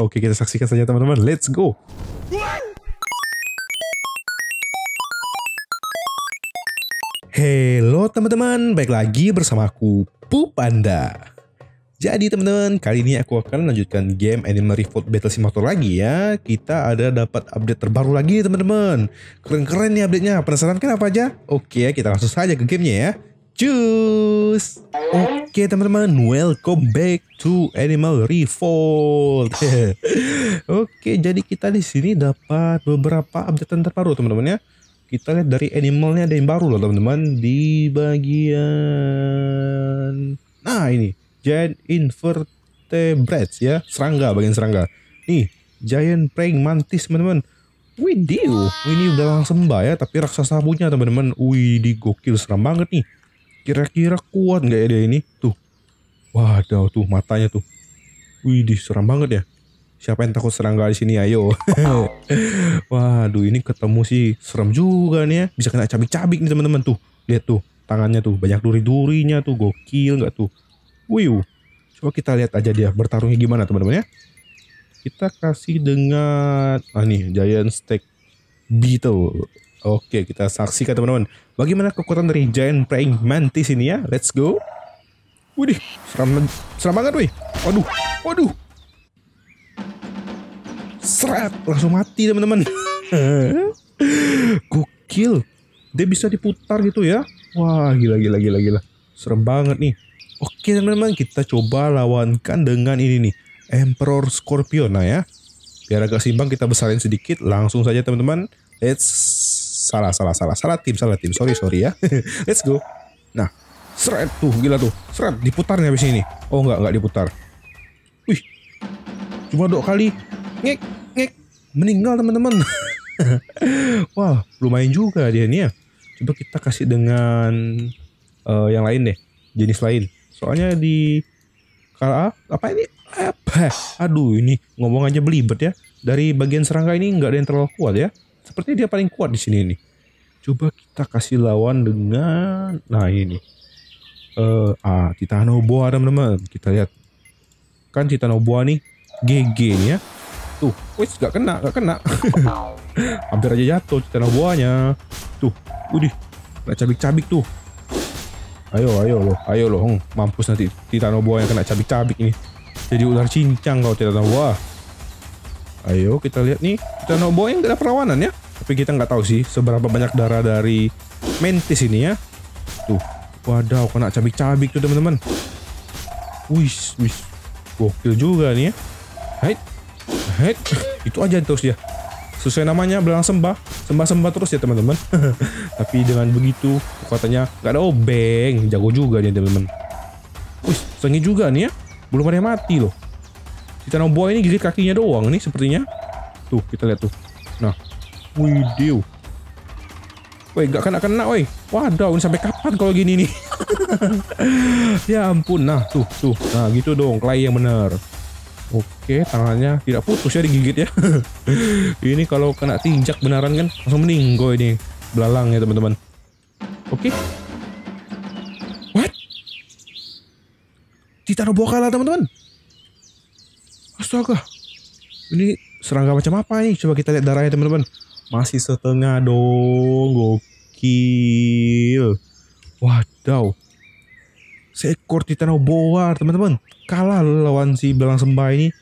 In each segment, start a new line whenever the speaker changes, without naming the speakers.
Oke, kita saksikan saja teman-teman. Let's go. Halo teman-teman, baik lagi bersama aku Pupanda. Jadi teman-teman, kali ini aku akan lanjutkan game Animal Revolt Battle Simulator lagi ya. Kita ada dapat update terbaru lagi teman-teman. Keren-keren nih update-nya. Penasaran kan apa aja? Oke, ya, kita langsung saja ke gamenya ya. Cus. Oke teman-teman, welcome back to Animal Revolt. Oke, jadi kita di sini dapat beberapa update terbaru teman-teman ya. Kita lihat dari animalnya ada yang baru loh teman-teman di bagian nah ini giant invertebrates ya serangga bagian serangga. Nih giant praying mantis teman-teman. Widih, oh, ini udah langsung mbak ya, tapi raksasa punya teman-teman. Wih, di gokil seram banget nih Kira-kira kuat nggak ya dia ini? Tuh. waduh tuh matanya tuh. Widih seram banget ya. Siapa yang takut serangga di sini ayo. Waduh ini ketemu sih serem juga nih ya. Bisa kena cabik-cabik nih teman-teman tuh. Lihat tuh tangannya tuh banyak duri-durinya tuh gokil nggak tuh. Wih. Coba kita lihat aja dia bertarungnya gimana teman-teman ya. Kita kasih dengan ah nih Giant Steak Beetle. Oke, kita saksikan teman-teman. Bagaimana kekuatan dari Giant Praying Mantis ini ya? Let's go. Wih, seram, seram banget wih. Waduh, waduh. Seret, langsung mati teman-teman. Gokil. Dia bisa diputar gitu ya. Wah, gila, gila, gila, gila. Serem banget nih. Oke teman-teman, kita coba lawankan dengan ini nih. Emperor Scorpion, nah ya. Biar agak simbang kita besarin sedikit. Langsung saja teman-teman. Let's salah salah salah salah tim salah tim sorry sorry ya let's go nah seret tuh gila tuh seret diputar nih habis ini oh nggak nggak diputar wih cuma dua kali ngek ngek meninggal teman-teman wah lumayan juga dia nih ya coba kita kasih dengan uh, yang lain deh jenis lain soalnya di kala ah, apa ini apa aduh ini ngomong aja belibet ya dari bagian serangga ini nggak ada yang terlalu kuat ya Sepertinya dia paling kuat di sini nih. Coba kita kasih lawan dengan nah ini. Eh uh, ah Titanoboa teman-teman. Kita lihat. Kan Titanoboa nih GG nih ya. Tuh, wis gak kena, gak kena. Hampir aja jatuh Titanoboanya. Tuh, udih. Kena cabik-cabik tuh. Ayo, ayo loh, ayo loh, hmm, mampus nanti Titanoboa yang kena cabik-cabik ini. Jadi ular cincang kalau Titanoboa. Ayo kita lihat nih, Titanoboa yang gak ada perlawanan ya tapi kita nggak tahu sih seberapa banyak darah dari mentis ini ya tuh wadaw kena cabik-cabik tuh teman-teman wis wis gokil juga nih ya hait hait itu aja terus ya sesuai namanya belang sembah sembah sembah terus ya teman-teman tapi dengan begitu katanya nggak ada obeng jago juga nih teman-teman wis sengi juga nih ya belum ada yang mati loh kita Titanoboa ini gigit kakinya doang nih sepertinya tuh kita lihat tuh nah Wih, dew. Woi, gak kena kena, woi. Waduh, ini sampai kapan kalau gini nih? ya ampun, nah tuh tuh, nah gitu dong, klay yang bener. Oke, tangannya tidak putus ya digigit ya. ini kalau kena tinjak beneran kan langsung meninggo ini belalang ya teman-teman. Oke. What? Titano lah, teman-teman. Astaga. Ini serangga macam apa nih? Coba kita lihat darahnya teman-teman. Masih setengah dong, gokil. Wadaw. Seekor Titanoboa, teman-teman. Kalah lawan si Belang Sembah ini.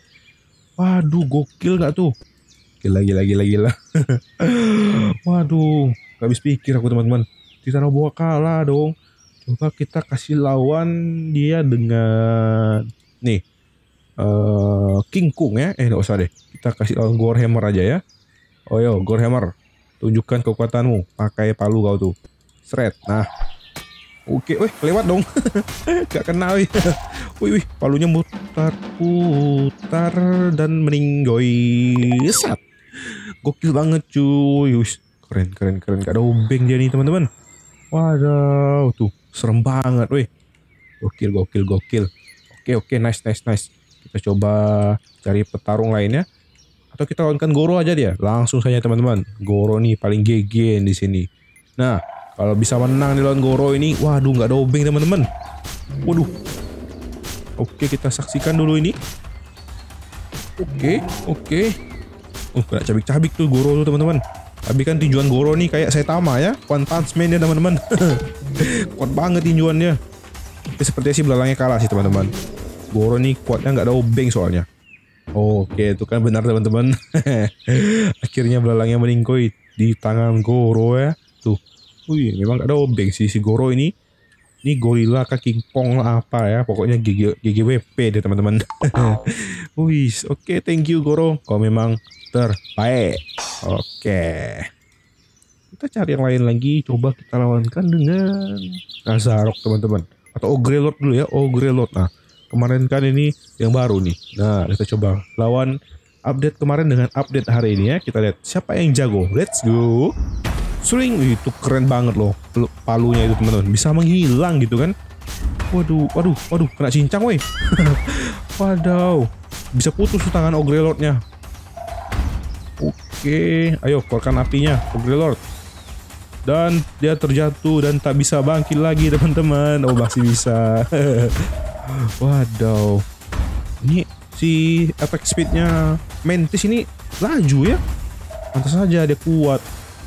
Waduh, gokil gak tuh? Gila, gila, gila, gila. Waduh, gak habis pikir aku teman-teman. Titanoboa kalah dong. Coba kita kasih lawan dia dengan... Nih, uh, King Kung ya. Eh, gak usah deh. Kita kasih lawan hammer aja ya. Oyo, oh, Gorhammer, tunjukkan kekuatanmu. Pakai palu kau tuh. Sret. Nah. Oke, weh, lewat dong. Gak kenal, Wih, Wih, wih, palunya mutar-putar dan meninggoy. Sat. Gokil banget, cuy. Wih, keren, keren, keren. Gak ada obeng dia nih, teman-teman. Waduh, tuh. Serem banget, weh. Gokil, gokil, gokil. Oke, oke, nice, nice, nice. Kita coba cari petarung lainnya atau kita lawankan Goro aja dia langsung saja teman-teman Goro nih paling GG di sini nah kalau bisa menang di lawan Goro ini waduh nggak obeng teman-teman waduh oke kita saksikan dulu ini oke oke uh kena cabik-cabik tuh Goro tuh teman-teman tapi kan tujuan Goro nih kayak saya tama ya One Punch Man ya teman-teman kuat banget tinjuannya tapi sepertinya sih belalangnya kalah sih teman-teman Goro nih kuatnya nggak ada obeng soalnya Oh, Oke, okay. itu kan benar teman-teman. Akhirnya belalangnya meningkoi di tangan Goro ya. Tuh. Wih, memang ada obeng sih si Goro ini. Ini gorila kaki pong lah apa ya. Pokoknya GG, GGWP deh teman-teman. Wih, oke okay, thank you Goro. Kau memang terbaik. Oke. Okay. Kita cari yang lain lagi. Coba kita lawankan dengan Nazarok teman-teman. Atau Ogre Lord dulu ya. Lord. Nah, Kemarin kan ini yang baru nih. Nah, kita coba lawan update kemarin dengan update hari ini ya. Kita lihat siapa yang jago. Let's go. Swing itu keren banget loh. Palunya itu teman-teman bisa menghilang gitu kan. Waduh, waduh, waduh, kena cincang woi. Waduh. Bisa putus tangan ogre Lord-nya. Oke, ayo keluarkan apinya ogre lord. dan dia terjatuh dan tak bisa bangkit lagi teman-teman oh masih bisa Waduh. Ini si attack speednya Mantis ini laju ya. Pantas saja dia kuat.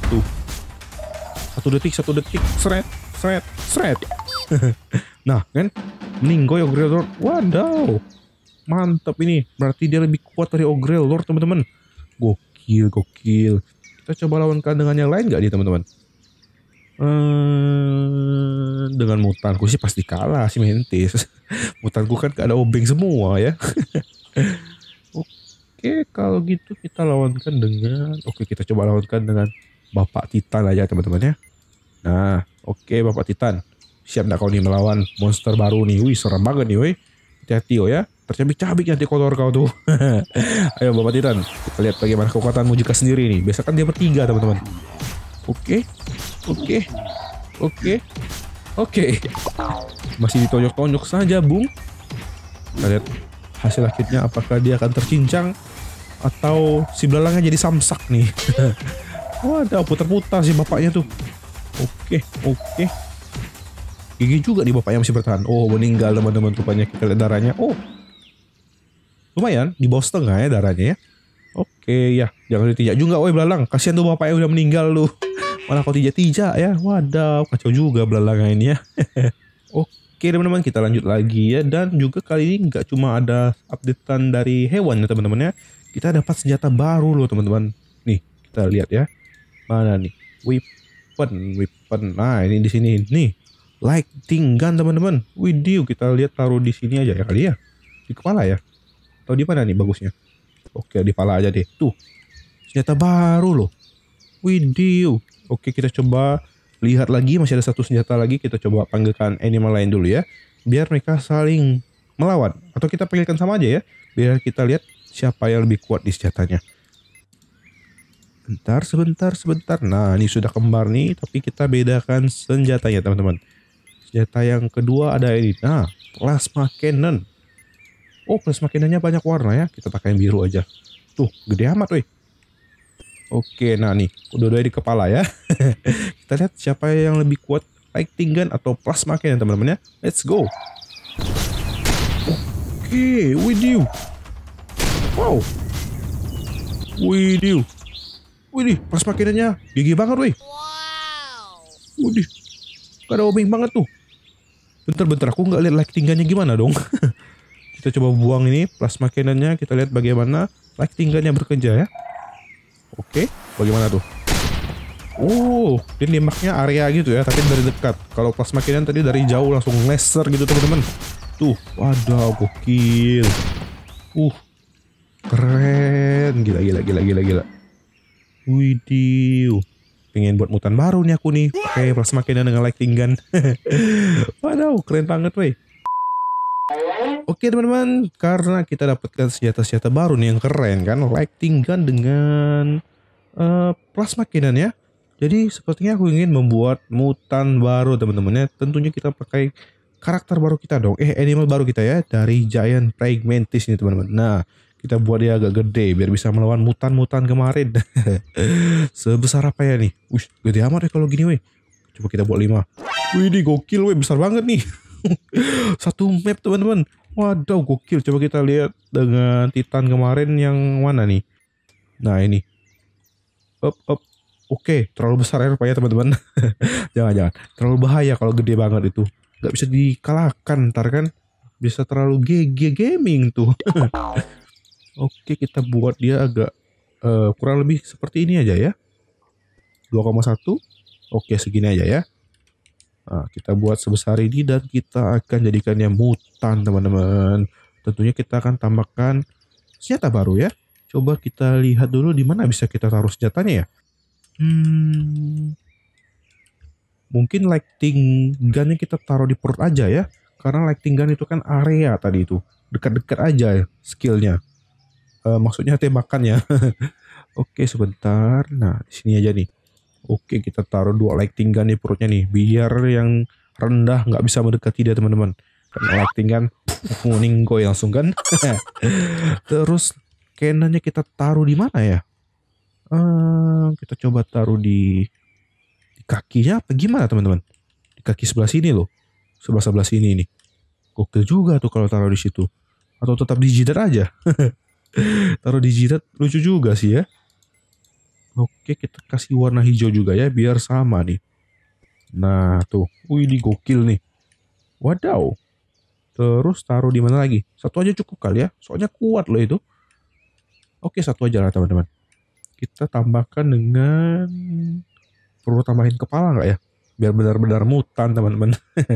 Tuh. Satu detik, satu detik. Seret, seret, seret. nah, kan? Mending gue Ogrel Lord. Waduh. Mantap ini. Berarti dia lebih kuat dari Ogrel Lord, teman-teman. Gokil, gokil. Kita coba lawankan dengan yang lain gak nih, teman-teman? Hmm, dengan mutanku sih pasti kalah si Mentis. mutanku kan gak ada obeng semua ya. Oke, kalau gitu kita lawankan dengan Oke, kita coba lawankan dengan Bapak Titan aja teman-teman ya. Nah, oke Bapak Titan. Siap gak kau nih melawan monster baru nih? Wih, serem banget nih, wih. Hati-hati oh ya. Tercabik-cabik nanti kotor kau tuh. Ayo Bapak Titan, kita lihat bagaimana kekuatanmu jika sendiri nih. Biasa kan dia bertiga, teman-teman. Oke, Oke. Okay. Oke. Okay. Oke. Okay. Masih ditonjok-tonjok saja, Bung. Kita lihat hasil akhirnya apakah dia akan tercincang atau si belalangnya jadi samsak nih. Waduh, putar-putar si bapaknya tuh. Oke, okay, oke. Okay. Gigi juga nih bapaknya masih bertahan. Oh, meninggal teman-teman rupanya kita lihat darahnya. Oh. Lumayan, di bawah setengah ya darahnya ya. Oke, okay, ya. Jangan ditinjak juga, woi belalang. Kasihan tuh bapaknya udah meninggal loh. Malah kau tija-tija ya. wadaw kacau juga belalangnya ini ya. Oke teman-teman kita lanjut lagi ya. Dan juga kali ini nggak cuma ada updatean dari hewan ya teman-teman ya. Kita dapat senjata baru loh teman-teman. Nih kita lihat ya. Mana nih? Weapon, weapon. Nah ini di sini. Nih lighting gun teman-teman. Widih kita lihat taruh di sini aja ya kali ya. Di kepala ya. Atau di mana nih bagusnya? Oke di kepala aja deh. Tuh senjata baru loh. Widih Oke, kita coba lihat lagi masih ada satu senjata lagi kita coba panggilkan animal lain dulu ya biar mereka saling melawan atau kita panggilkan sama aja ya biar kita lihat siapa yang lebih kuat di senjatanya bentar sebentar sebentar nah ini sudah kembar nih tapi kita bedakan senjatanya teman-teman senjata yang kedua ada ini nah plasma cannon oh plasma cannonnya banyak warna ya kita pakai yang biru aja tuh gede amat weh Oke, nah nih, dua-duanya di kepala ya. Kita lihat siapa yang lebih kuat lighting gun atau plasma cannon teman-teman ya. Let's go. Oke, with you. Wow. With you. Widih, plasma cannon-nya gigi banget, wih. Wow. Widih, gak ada obeng banget tuh. Bentar-bentar, aku nggak lihat lighting gun-nya gimana dong. kita coba buang ini plasma cannon-nya. kita lihat bagaimana lighting gun-nya bekerja ya. Oke, okay. bagaimana tuh? Uh, ini nembaknya area gitu ya, tapi dari dekat. Kalau pas makinan tadi dari jauh langsung laser gitu teman-teman. Tuh, waduh, gokil. Uh, keren, gila gila gila gila gila. Widih, pengen buat mutan baru nih aku nih. okay, plasma cannon dengan lighting gun. waduh, keren banget, weh. Oke teman-teman, karena kita dapatkan senjata-senjata baru nih yang keren kan, lighting gun dengan uh, plasma cannon ya. Jadi sepertinya aku ingin membuat mutan baru teman-teman ya. Tentunya kita pakai karakter baru kita dong, eh animal baru kita ya dari Giant Pragmatis nih teman-teman. Nah, kita buat dia agak gede biar bisa melawan mutan-mutan kemarin. Sebesar apa ya nih? Wih gede amat ya kalau gini weh. Coba kita buat 5. Wih, ini gokil weh, besar banget nih. Satu map teman-teman. Waduh gokil. Coba kita lihat dengan Titan kemarin yang mana nih. Nah ini. Up up. Oke, terlalu besar air ya teman-teman. Jangan-jangan. Terlalu bahaya kalau gede banget itu. Gak bisa dikalahkan ntar kan. Bisa terlalu GG gaming tuh. Oke, kita buat dia agak uh, kurang lebih seperti ini aja ya. 2,1. Oke, segini aja ya. Nah, kita buat sebesar ini dan kita akan jadikannya mutan teman-teman. Tentunya kita akan tambahkan senjata baru ya. Coba kita lihat dulu di mana bisa kita taruh senjatanya ya. Hmm, mungkin lighting yang kita taruh di perut aja ya. Karena lighting gun itu kan area tadi itu. Dekat-dekat aja ya skillnya. Uh, maksudnya tembakannya. Oke sebentar. Nah di sini aja nih. Oke kita taruh dua lighting gun di perutnya nih biar yang rendah nggak bisa mendekati dia teman-teman. Karena lighting gun kuning kok langsung kan. Terus canonnya kita taruh di mana ya? Uh, kita coba taruh di, di kakinya apa gimana teman-teman? Di kaki sebelah sini loh. Sebelah sebelah sini nih. Gokil juga tuh kalau taruh di situ. Atau tetap di jidat aja. taruh di jidat lucu juga sih ya. Oke, kita kasih warna hijau juga ya biar sama nih. Nah, tuh. Wih, di gokil nih. Wadaw. Terus taruh di mana lagi? Satu aja cukup kali ya. Soalnya kuat loh itu. Oke, satu aja lah teman-teman. Kita tambahkan dengan perlu tambahin kepala nggak ya? Biar benar-benar mutan teman-teman.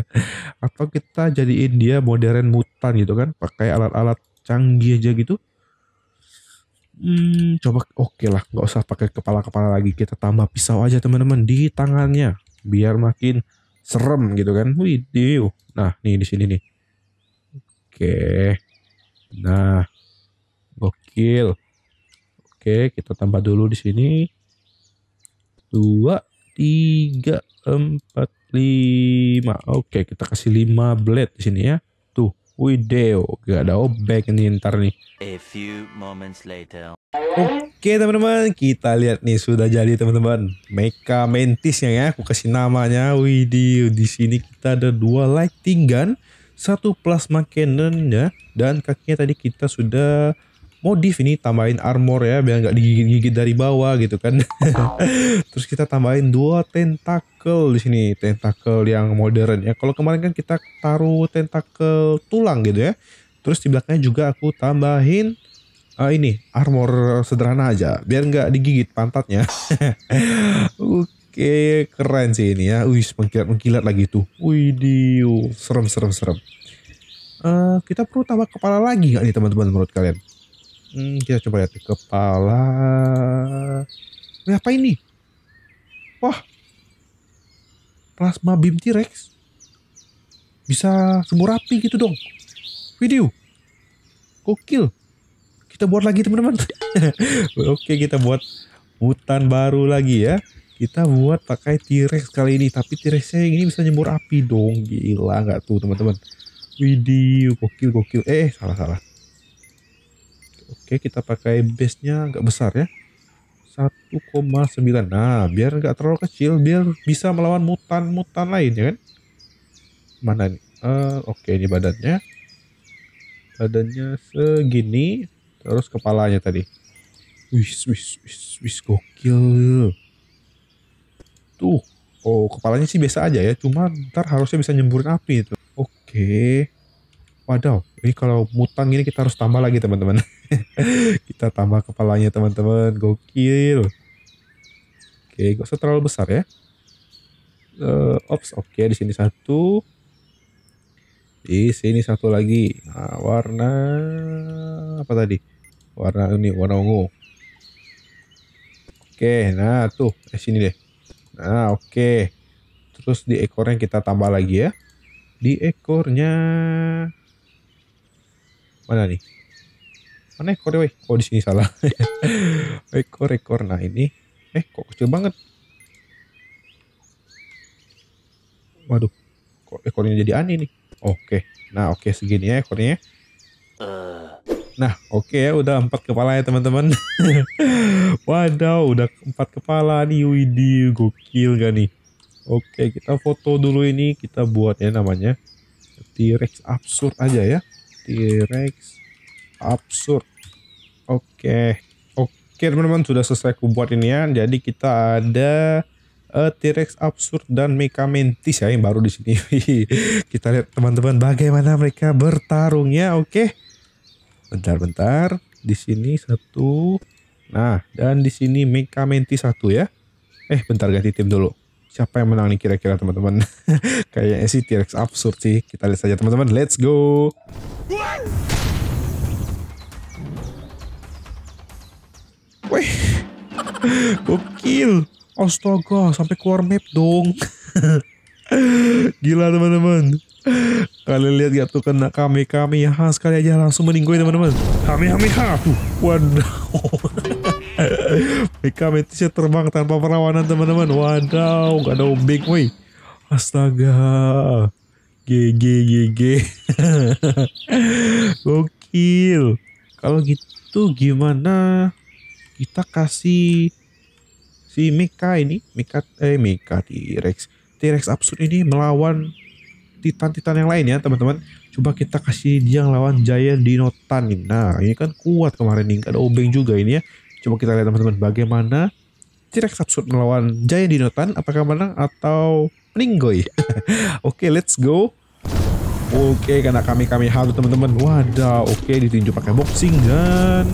Atau kita jadiin dia modern mutan gitu kan, pakai alat-alat canggih aja gitu. Hmm, coba oke okay lah, nggak usah pakai kepala-kepala lagi. Kita tambah pisau aja teman-teman di tangannya, biar makin serem gitu kan. Wih, Nah, nih di sini nih. Oke. Okay. Nah, gokil. Oke, okay, kita tambah dulu di sini. Dua, tiga, empat, lima. Oke, okay, kita kasih lima blade di sini ya. Wideo gak ada obek nih ntar nih. A few moments later. Oke teman-teman, kita lihat nih sudah jadi teman-teman. Mecha Mentisnya ya, aku kasih namanya. Wideo. di sini kita ada dua lighting gun, satu plasma cannon ya, dan kakinya tadi kita sudah modif ini tambahin armor ya biar nggak digigit dari bawah gitu kan. Terus kita tambahin dua tentakel di sini, tentakel yang modern ya. Kalau kemarin kan kita taruh tentakel tulang gitu ya. Terus di belakangnya juga aku tambahin uh, ini armor sederhana aja biar nggak digigit pantatnya. Oke, keren sih ini ya. Wih, mengkilat-mengkilat lagi tuh. Wih, diu, serem serem serem. Uh, kita perlu tambah kepala lagi gak nih teman-teman menurut kalian? Hmm, kita coba lihat kepala. Eh, apa ini? Wah, plasma beam T-Rex bisa semua api gitu dong. Video, kokil. Kita buat lagi teman-teman. Oke, kita buat hutan baru lagi ya. Kita buat pakai T-Rex kali ini, tapi t rex yang ini bisa nyembur api dong. Gila nggak tuh teman-teman? Video, kokil, kokil. Eh, salah-salah. Eh, Oke, kita pakai base-nya agak besar ya. 1,9. Nah, biar nggak terlalu kecil, biar bisa melawan mutan-mutan lain ya kan. Mana nih? Eh, uh, Oke, ini badannya. Badannya segini, terus kepalanya tadi. Wis, wis, wis, wis, gokil. Tuh, oh kepalanya sih biasa aja ya, cuma ntar harusnya bisa nyemburin api itu. Oke, okay ini kalau mutang ini kita harus tambah lagi teman-teman kita tambah kepalanya teman-teman gokil oke gak usah terlalu besar ya uh, ops oke okay. di sini satu di sini satu lagi nah, warna apa tadi warna ini warna ungu oke nah tuh eh sini deh nah oke terus di ekornya kita tambah lagi ya di ekornya Mana nih? Mana ekor weh? Oh di sini salah. ekor ekor. Nah ini, eh kok kecil banget. Waduh, kok ekornya jadi aneh nih. Oke, nah oke segini ya ekornya. Ya. Eh. Nah oke ya udah empat kepala ya teman-teman. Waduh, udah empat kepala nih Widih gokil gak nih. Oke kita foto dulu ini kita buat ya namanya T-Rex absurd aja ya. T-Rex absurd oke okay. oke okay, teman-teman sudah selesai ku buat ini ya jadi kita ada uh, eh, T-Rex absurd dan Mecha Mantis ya yang baru di sini kita lihat teman-teman bagaimana mereka bertarung ya. oke okay. bentar-bentar di sini satu nah dan di sini Mecha Mantis satu ya eh bentar ganti tim dulu siapa yang menang nih kira-kira teman-teman kayaknya sih T-Rex absurd sih kita lihat saja teman-teman let's go Wih, gokil. Astaga, sampai keluar map dong. Gila teman-teman. Kalian lihat gak tuh kena kami kami ya sekali aja langsung meninggoy teman-teman. Kami kami ha. Waduh. Beckham itu terbang tanpa perlawanan teman-teman. Wadaw, gak ada obeng woi. Astaga. GG GG. Gokil. Kalau gitu gimana kita kasih si Mika ini, Mika eh Mika T-Rex. T-Rex absurd ini melawan titan-titan yang lain ya teman-teman coba kita kasih dia lawan Giant Dinotan nah ini kan kuat kemarin nih gak ada obeng juga ini ya Coba kita lihat teman-teman bagaimana T-Rex absurd melawan Jaya Dinotan apakah menang atau meninggoy. Oke, okay, let's go. Oke, okay, karena kami-kami halu teman-teman. Wadah, oke okay, ditinju pakai boxing dan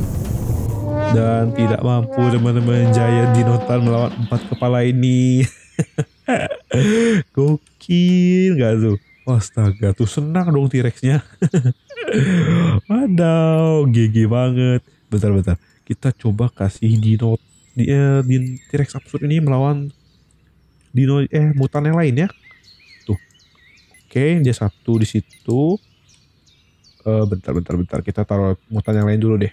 dan tidak mampu teman-teman Jaya Dinotan melawan empat kepala ini. Gokil gak tuh? Astaga, tuh senang dong T-Rexnya. Waduh, gigi banget. Bentar-bentar kita coba kasih Dino dia di eh, T-Rex absurd ini melawan Dino eh mutan yang lain ya. Tuh. Oke, dia satu di situ. Uh, bentar bentar bentar kita taruh mutan yang lain dulu deh.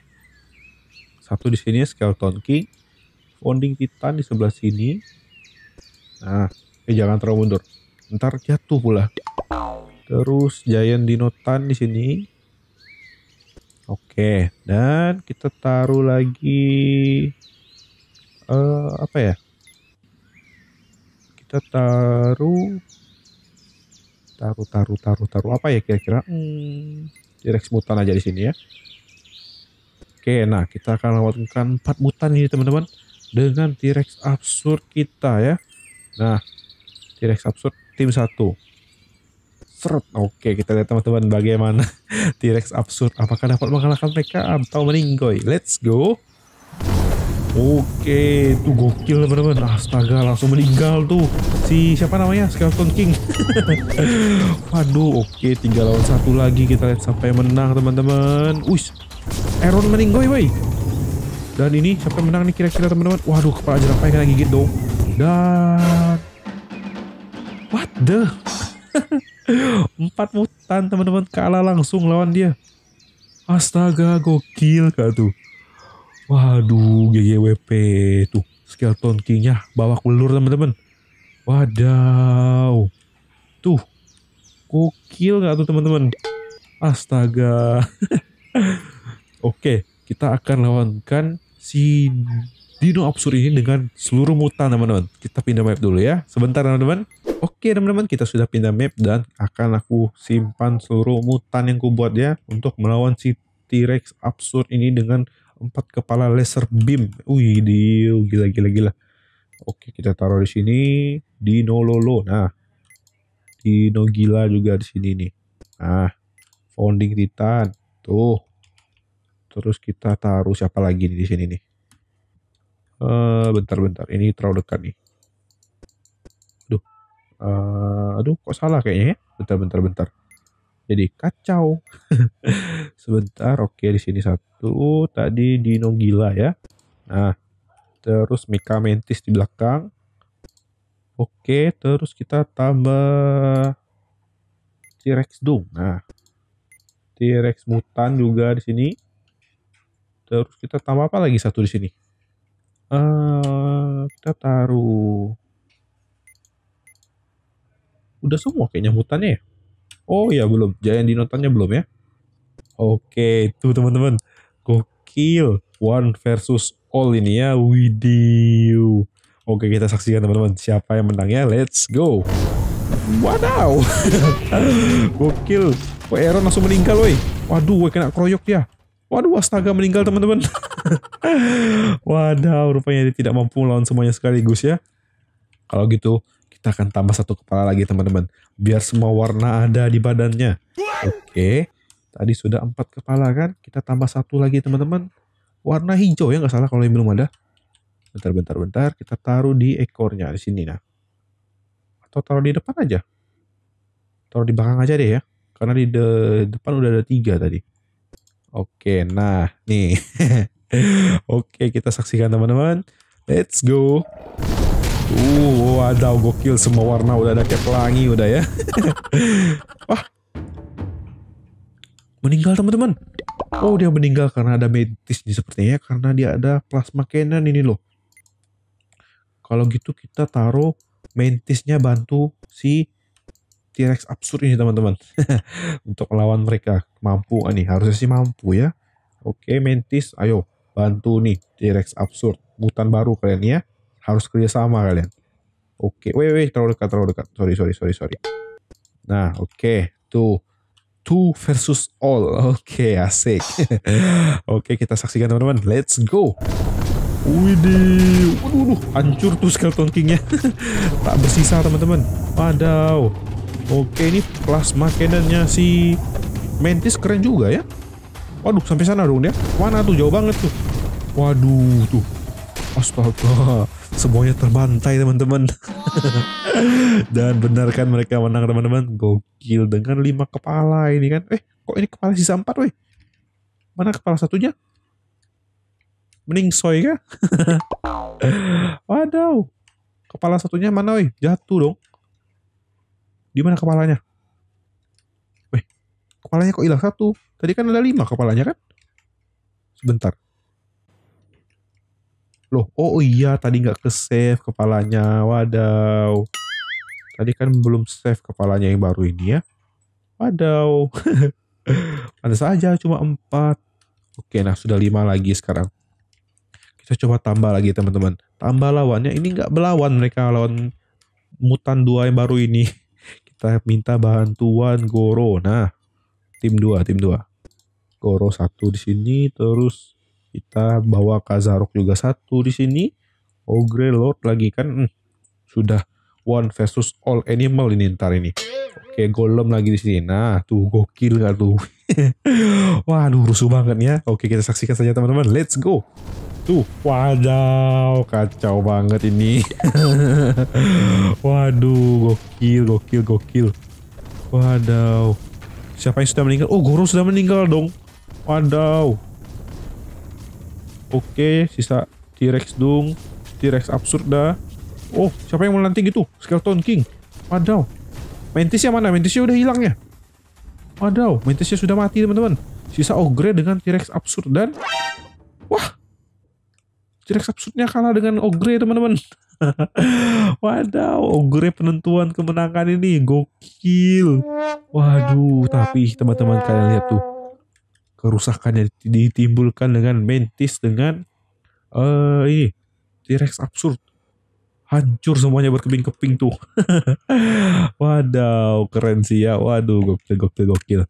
Satu di sini Skeleton King, Founding Titan di sebelah sini. Nah, eh jangan terlalu mundur. Ntar jatuh pula. Terus Giant Dinotan di sini. Oke, dan kita taruh lagi uh, apa ya? Kita taruh taruh taruh taruh taruh apa ya kira-kira? Hmm, mutan aja di sini ya. Oke, nah kita akan lewatkan empat mutan ini teman-teman dengan t absurd kita ya. Nah, t absurd tim 1. Frut. Oke, kita lihat teman-teman bagaimana T-Rex absurd. Apakah dapat mengalahkan mereka atau meninggoy? Let's go. Oke, tuh gokil teman-teman. Astaga, langsung meninggal tuh. Si siapa namanya? Skeleton King. Waduh, oke. tinggal lawan satu lagi. Kita lihat sampai menang teman-teman. Uish, Aaron meninggoy, woi. Dan ini siapa yang menang nih kira-kira teman-teman? Waduh, kepala jerapah yang kena gigit dong. Dan... What the... Empat mutan teman-teman kalah langsung lawan dia. Astaga gokil kak tuh. Waduh GGWP tuh skeleton kingnya bawa belur teman-teman. Wadaw. Tuh gokil gak tuh teman-teman. Astaga. Oke kita akan lawankan si Dino Absur ini dengan seluruh mutan teman-teman. Kita pindah map dulu ya. Sebentar teman-teman. Oke teman-teman kita sudah pindah map dan akan aku simpan seluruh mutan yang kubuat ya untuk melawan si T-Rex absurd ini dengan empat kepala laser beam. Wih, diu gila gila gila. Oke kita taruh di sini di Nololo. Nah di gila juga di sini nih. Nah Founding Titan tuh. Terus kita taruh siapa lagi nih di sini nih? Uh, bentar bentar ini terlalu dekat nih uh, aduh kok salah kayaknya ya bentar bentar bentar jadi kacau sebentar oke di sini satu tadi Dino gila ya nah terus Mika Mentis di belakang oke terus kita tambah T-Rex Doom nah T-Rex mutan juga di sini terus kita tambah apa lagi satu di sini uh, kita taruh Udah semua kayaknya hutannya ya. Oh ya belum, Giant Dinotannya belum ya. Oke, itu teman-teman. Gokil. One versus all ini ya. Widih. Oke, kita saksikan teman-teman siapa yang menangnya. Let's go. Wadaw. Gokil. Woi, Aaron langsung meninggal, woi. Waduh, woi kena kroyok ya. Waduh, astaga meninggal teman-teman. Wadaw, rupanya dia tidak mampu lawan semuanya sekaligus ya. Kalau gitu, kita akan tambah satu kepala lagi teman-teman. Biar semua warna ada di badannya. Oke. Okay. Tadi sudah empat kepala kan. Kita tambah satu lagi teman-teman. Warna hijau ya nggak salah kalau yang belum ada. Bentar, bentar, bentar. Kita taruh di ekornya di sini nah. Atau taruh di depan aja. Taruh di belakang aja deh ya. Karena di de depan udah ada tiga tadi. Oke, okay, nah nih. Oke, okay, kita saksikan teman-teman. Let's go. Uh, ada gokil semua warna udah ada kayak pelangi udah ya. Wah. Meninggal teman-teman. Oh, dia meninggal karena ada medis nih sepertinya karena dia ada plasma cannon ini loh. Kalau gitu kita taruh mentisnya bantu si T-Rex absurd ini teman-teman. Untuk lawan mereka. Mampu ah, nih, harusnya sih mampu ya. Oke, mentis ayo bantu nih T-Rex absurd. Mutan baru kalian ya harus kerja sama kalian oke okay. wait wait terlalu dekat terlalu dekat sorry sorry sorry sorry nah oke okay. tuh two versus all oke okay, asik oke okay, kita saksikan teman-teman let's go Widih, waduh, waduh, hancur tuh skeleton kingnya. tak bersisa teman-teman. Wadaw. Oke, ini plasma cannonnya si Mantis keren juga ya. Waduh, sampai sana dong dia. Mana tuh, jauh banget tuh. Waduh, tuh. Astaga semuanya terbantai teman-teman dan benar kan mereka menang teman-teman gokil dengan lima kepala ini kan eh kok ini kepala sisa empat weh mana kepala satunya mending soy kah waduh kepala satunya mana weh jatuh dong di mana kepalanya weh kepalanya kok hilang satu tadi kan ada lima kepalanya kan sebentar loh oh iya tadi nggak ke save kepalanya wadaw tadi kan belum save kepalanya yang baru ini ya wadaw ada saja cuma empat oke nah sudah lima lagi sekarang kita coba tambah lagi teman-teman tambah lawannya ini nggak berlawan mereka lawan mutan dua yang baru ini kita minta bantuan Goro nah tim dua tim dua Goro satu di sini terus kita bawa Kazarok juga satu di sini. Ogre Lord lagi kan hmm, sudah one versus all animal ini ntar ini. Oke, golem lagi di sini. Nah, tuh gokil gak tuh? Waduh, rusuh banget ya. Oke, kita saksikan saja teman-teman. Let's go. Tuh, wadaw, kacau banget ini. Waduh, gokil, gokil, gokil. Wadaw. Siapa yang sudah meninggal? Oh, Goro sudah meninggal dong. Wadaw. Oke, sisa T-Rex dong. T-Rex absurd dah. Oh, siapa yang mau melanting gitu? Skeleton King. Padahal. Mantisnya mana? Mantisnya udah hilang ya? Padahal, Mantisnya sudah mati teman-teman. Sisa Ogre dengan T-Rex Absurd dan... Wah! T-Rex Absurdnya kalah dengan Ogre teman-teman. Waduh, Ogre penentuan kemenangan ini. Gokil. Waduh, tapi teman-teman kalian lihat tuh kerusakan yang ditimbulkan dengan mentis dengan uh, ini T-Rex absurd hancur semuanya berkeping-keping tuh. Waduh, keren sih ya. Waduh, gokil, gokil, gokil.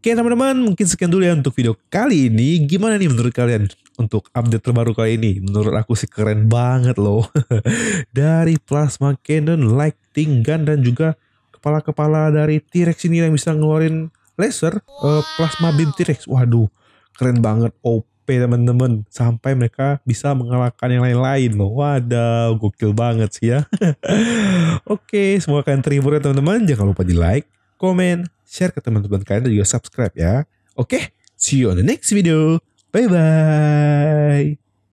Oke teman-teman, mungkin sekian dulu ya untuk video kali ini. Gimana nih menurut kalian untuk update terbaru kali ini? Menurut aku sih keren banget loh. dari Plasma Cannon, Lighting Gun, dan juga kepala-kepala dari T-Rex ini yang bisa ngeluarin laser uh, plasma beam T-Rex. Waduh, keren banget OP teman-teman sampai mereka bisa mengalahkan yang lain-lain loh. Waduh, gokil banget sih ya. Oke, semoga kalian terhibur ya teman-teman. Jangan lupa di like, komen, share ke teman-teman kalian dan juga subscribe ya. Oke, see you on the next video. Bye bye.